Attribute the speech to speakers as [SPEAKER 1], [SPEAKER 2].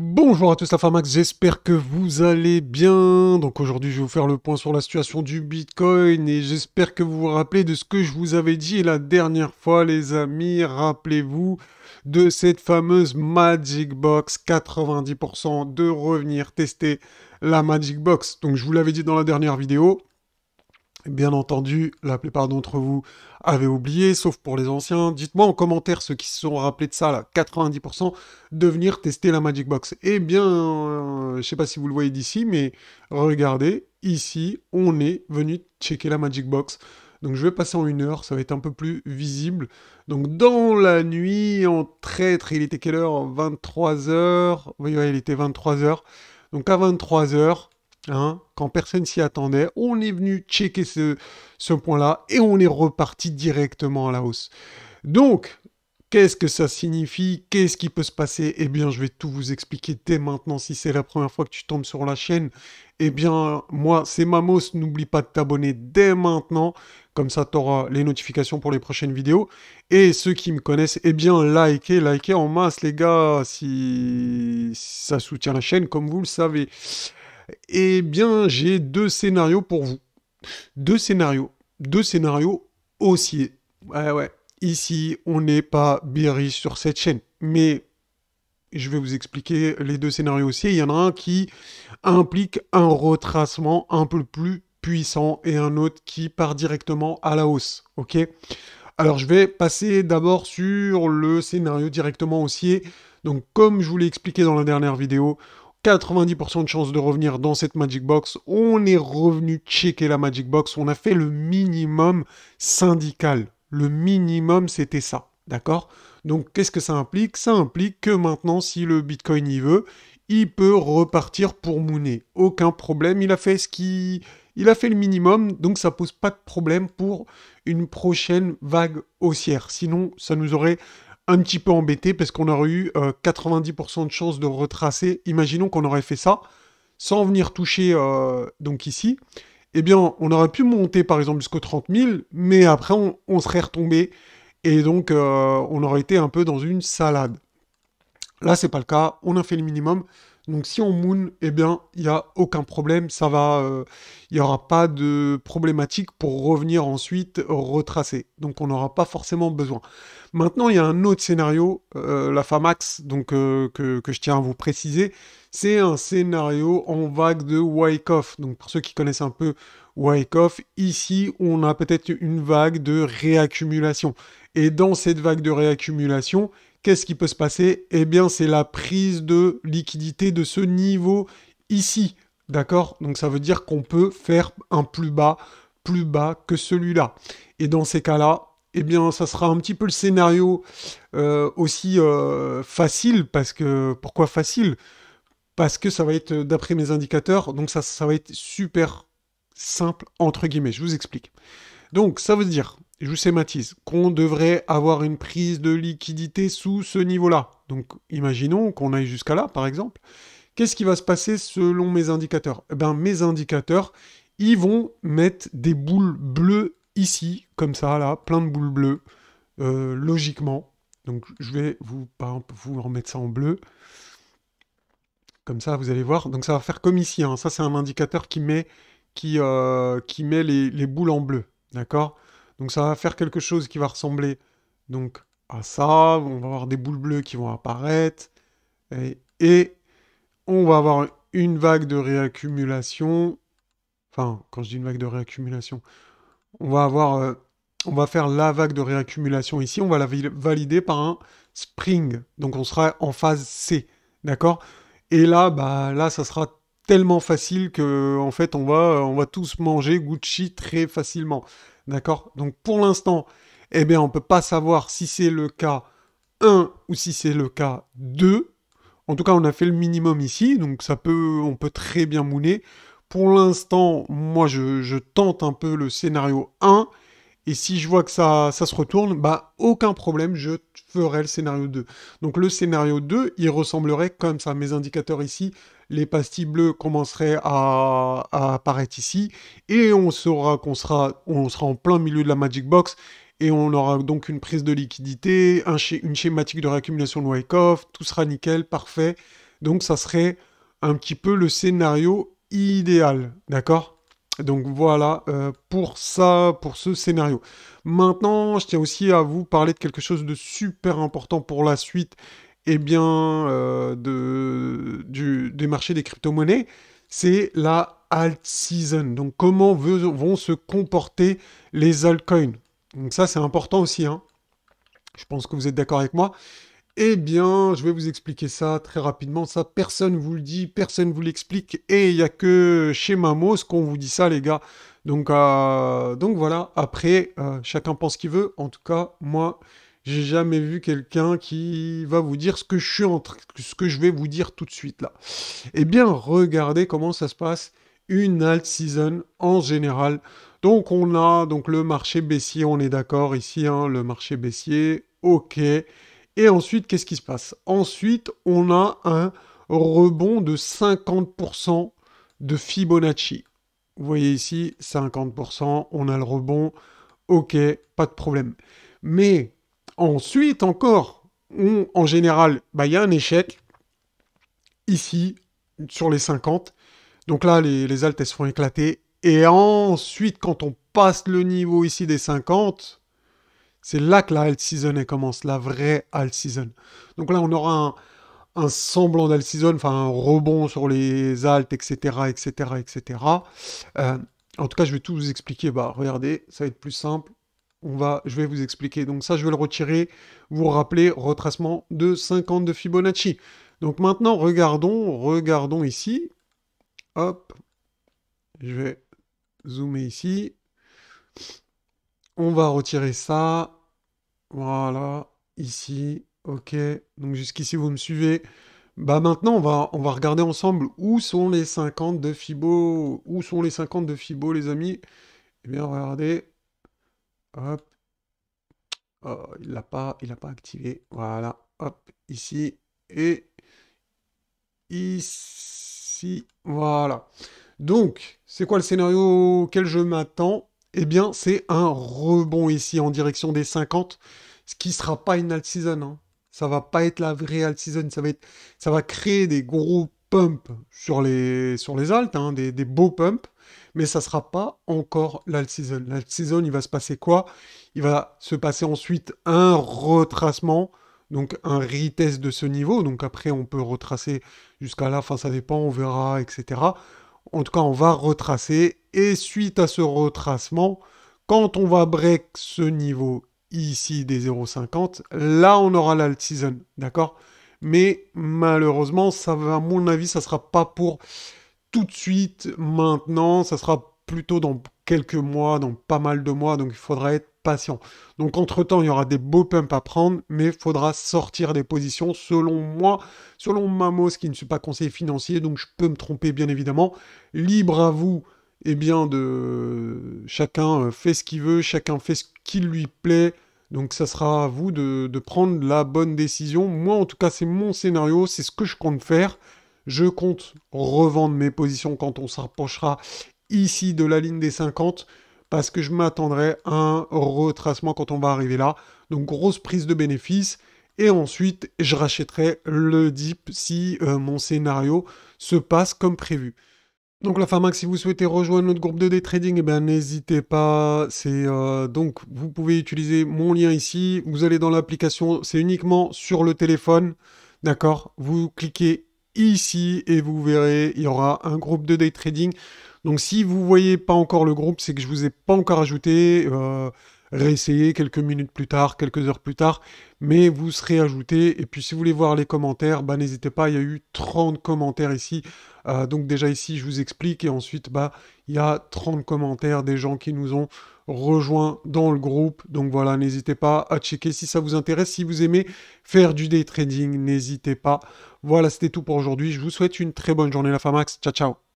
[SPEAKER 1] Bonjour à tous, la Farmax, j'espère que vous allez bien. Donc aujourd'hui, je vais vous faire le point sur la situation du Bitcoin et j'espère que vous vous rappelez de ce que je vous avais dit la dernière fois, les amis. Rappelez-vous de cette fameuse Magic Box, 90% de revenir tester la Magic Box. Donc je vous l'avais dit dans la dernière vidéo. Bien entendu, la plupart d'entre vous avaient oublié, sauf pour les anciens. Dites-moi en commentaire ceux qui se sont rappelés de ça, là, 90%, de venir tester la Magic Box. Eh bien, euh, je ne sais pas si vous le voyez d'ici, mais regardez, ici, on est venu checker la Magic Box. Donc je vais passer en une heure, ça va être un peu plus visible. Donc dans la nuit, en traître, il était quelle heure 23h. Oui, il était 23h. Donc à 23h, Hein, quand personne s'y attendait, on est venu checker ce, ce point-là et on est reparti directement à la hausse. Donc, qu'est-ce que ça signifie Qu'est-ce qui peut se passer Eh bien, je vais tout vous expliquer dès maintenant. Si c'est la première fois que tu tombes sur la chaîne, eh bien, moi, c'est Mamos. N'oublie pas de t'abonner dès maintenant. Comme ça, tu auras les notifications pour les prochaines vidéos. Et ceux qui me connaissent, eh bien, likez, likez en masse, les gars, si ça soutient la chaîne, comme vous le savez. Eh bien, j'ai deux scénarios pour vous. Deux scénarios. Deux scénarios haussiers. Ouais, ouais. Ici, on n'est pas Berry sur cette chaîne. Mais je vais vous expliquer les deux scénarios haussiers. Il y en a un qui implique un retracement un peu plus puissant et un autre qui part directement à la hausse. Ok Alors, je vais passer d'abord sur le scénario directement haussier. Donc, comme je vous l'ai expliqué dans la dernière vidéo, 90% de chances de revenir dans cette Magic Box. On est revenu checker la Magic Box. On a fait le minimum syndical. Le minimum, c'était ça. D'accord Donc, qu'est-ce que ça implique Ça implique que maintenant, si le Bitcoin y veut, il peut repartir pour Mounet. Aucun problème. Il a fait ce qui. Il a fait le minimum, donc ça pose pas de problème pour une prochaine vague haussière. Sinon, ça nous aurait un petit peu embêté parce qu'on aurait eu 90% euh, de chances de retracer. Imaginons qu'on aurait fait ça sans venir toucher euh, donc ici. Eh bien, on aurait pu monter par exemple jusqu'au 30 000, mais après on, serait retombé et donc euh, on aurait été un peu dans une salade. Là, c'est pas le cas. On a fait le minimum. Donc si on moon, eh bien, il n'y a aucun problème, ça va, euh, il n'y aura pas de problématique pour revenir ensuite retracer. Donc on n'aura pas forcément besoin. Maintenant, il y a un autre scénario, euh, la FAMAX, donc euh, que, je tiens à vous préciser, c'est un scénario en vague de Wyckoff. Donc pour ceux qui connaissent un peu Wyckoff, ici on a peut-être une vague de réaccumulation. Et dans cette vague de réaccumulation, qu'est-ce qui peut se passer Eh bien, c'est la prise de liquidité de ce niveau ici. D'accord Donc ça veut dire qu'on peut faire un plus bas, plus bas que celui-là. Et dans ces cas-là, eh bien, ça sera un petit peu le scénario euh, aussi euh, facile, parce que... Pourquoi facile Parce que ça va être, d'après mes indicateurs, donc ça, ça va être super simple, entre guillemets. Je vous explique. Donc, ça veut dire, je vous schématise, qu'on devrait avoir une prise de liquidité sous ce niveau-là. Donc imaginons qu'on aille jusqu'à là, par exemple. Qu'est-ce qui va se passer selon mes indicateurs eh bien, Mes indicateurs, ils vont mettre des boules bleues ici, comme ça, là, plein de boules bleues, euh, logiquement. Donc je vais vous, remettre ça en bleu. Comme ça, vous allez voir. Donc ça va faire comme ici. Hein. Ça, c'est un indicateur qui met, qui, euh, met les boules en bleu. D'accord donc ça va faire quelque chose qui va ressembler donc à ça. On va avoir des boules bleues qui vont apparaître. Et, on va avoir une vague de réaccumulation. Enfin, quand je dis une vague de réaccumulation, on va avoir... Euh, on va faire la vague de réaccumulation ici, on va la valider par un spring. Donc on sera en phase C, d'accord Et là, bah là, ça sera tellement facile que en fait on va, on va tous manger Gucci très facilement. D'accord Donc pour l'instant, eh bien, on ne peut pas savoir si c'est le cas 1 ou si c'est le cas 2. En tout cas, on a fait le minimum ici, donc ça peut, on peut très bien mouler. Pour l'instant, moi, je, je, tente un peu le scénario 1, et si je vois que ça, se retourne, bah aucun problème, je ferai le scénario 2. Donc le scénario 2, il ressemblerait comme ça. à Mes indicateurs ici, les pastilles bleues commenceraient à, apparaître ici. Et on saura qu'on sera, on sera en plein milieu de la Magic Box. Et on aura donc une prise de liquidité, une schématique de réaccumulation de wake-off. Tout sera nickel, parfait. Donc ça serait un petit peu le scénario idéal. D'accord donc voilà euh, pour ça, pour ce scénario. Maintenant, je tiens aussi à vous parler de quelque chose de super important pour la suite eh bien, euh, de, du, des marchés des crypto-monnaies. C'est la alt season. Donc comment vont se comporter les altcoins. Donc ça, c'est important aussi. Hein. Je pense que vous êtes d'accord avec moi. Eh bien, je vais vous expliquer ça très rapidement. Ça, personne vous le dit, personne ne vous l'explique. Et il n'y a que chez Mamos qu'on vous dit ça, les gars. Donc, euh, donc voilà, après, euh, chacun pense ce qu'il veut. En tout cas, moi, j'ai jamais vu quelqu'un qui va vous dire ce que, je suis en ce que je vais vous dire tout de suite là. Eh bien, regardez comment ça se passe une alt season en général. Donc on a donc le marché baissier, on est d'accord ici, hein, le marché baissier, ok. Et ensuite, qu'est-ce qui se passe Ensuite, on a un rebond de 50% de Fibonacci. Vous voyez ici, 50%, on a le rebond. Ok, pas de problème. Mais ensuite, encore, en général, bah, il y a un échec ici sur les 50. Donc là, les, les altes, se font éclater. Et ensuite, quand on passe le niveau ici des 50, c'est là que la alt season commence, la vraie alt season. Donc là, on aura un, semblant d'alt season, enfin un rebond sur les alt, etc., etc., etc. en tout cas, je vais tout vous expliquer. Bah, regardez, ça va être plus simple. On va, je vais vous expliquer. Donc ça, je vais le retirer. Vous, vous rappelez, retracement de 50 de Fibonacci. Donc maintenant, regardons, regardons ici. Hop, je vais zoomer ici. On va retirer ça. Voilà, ici. Ok, donc jusqu'ici, vous me suivez. Bah maintenant, on va, on va regarder ensemble où sont les 50 de Fibo. Où sont les 50 de Fibo, les amis Eh bien, regardez. Hop. Oh, il l'a pas, il pas activé. Voilà. Hop, ici. Et ici. Voilà. Donc, c'est quoi le scénario auquel je m'attends eh bien, c'est un rebond ici en direction des 50, ce qui ne sera pas une alt season. Hein. Ça va pas être la vraie alt season. Ça va, créer des gros pumps sur les, sur les hein, des, beaux pumps, mais ça ne sera pas encore l'alt season. L'alt season, il va se passer quoi Il va se passer ensuite un retracement donc un retest de ce niveau. Donc après, on peut retracer jusqu'à la fin, ça dépend, on verra, etc. En tout cas, on va retracer et suite à ce retracement, quand on va break ce niveau ici des 0,50, là on aura l'alt season, d'accord Mais malheureusement, ça va, à mon avis, ça sera pas pour tout de suite, maintenant, ça sera plutôt dans quelques mois, dans pas mal de mois, donc il faudra être patient. Donc entre-temps, il y aura des beaux pumps à prendre, mais il faudra sortir des positions selon moi, selon Mamos qui ne suis pas conseiller financier, donc je peux me tromper bien évidemment. Libre à vous eh bien, de... chacun euh, fait ce qu'il veut, chacun fait ce qui lui plaît. Donc ça sera à vous de, prendre la bonne décision. Moi, en tout cas, c'est mon scénario, c'est ce que je compte faire. Je compte revendre mes positions quand on s'approchera ici de la ligne des 50 parce que je m'attendrai à un retracement quand on va arriver là. Donc grosse prise de bénéfice. Et ensuite, je rachèterai le DIP si euh, mon scénario se passe comme prévu. Donc la Farmac, si vous souhaitez rejoindre notre groupe de day trading, eh ben, n'hésitez pas. C'est euh, donc vous pouvez utiliser mon lien ici. Vous allez dans l'application, c'est uniquement sur le téléphone, d'accord Vous cliquez ici et vous verrez, il y aura un groupe de day trading. Donc si vous voyez pas encore le groupe, c'est que je vous ai pas encore ajouté. Euh, réessayer quelques minutes plus tard, quelques heures plus tard, mais vous serez ajouté. Et puis si vous voulez voir les commentaires, bah, n'hésitez pas, il y a eu 30 commentaires ici. Euh, donc déjà ici, je vous explique, et ensuite, bah, il y a 30 commentaires des gens qui nous ont rejoints dans le groupe. Donc voilà, n'hésitez pas à checker si ça vous intéresse. Si vous aimez faire du day trading, n'hésitez pas. Voilà, c'était tout pour aujourd'hui. Je vous souhaite une très bonne journée, la Famax. Ciao, ciao.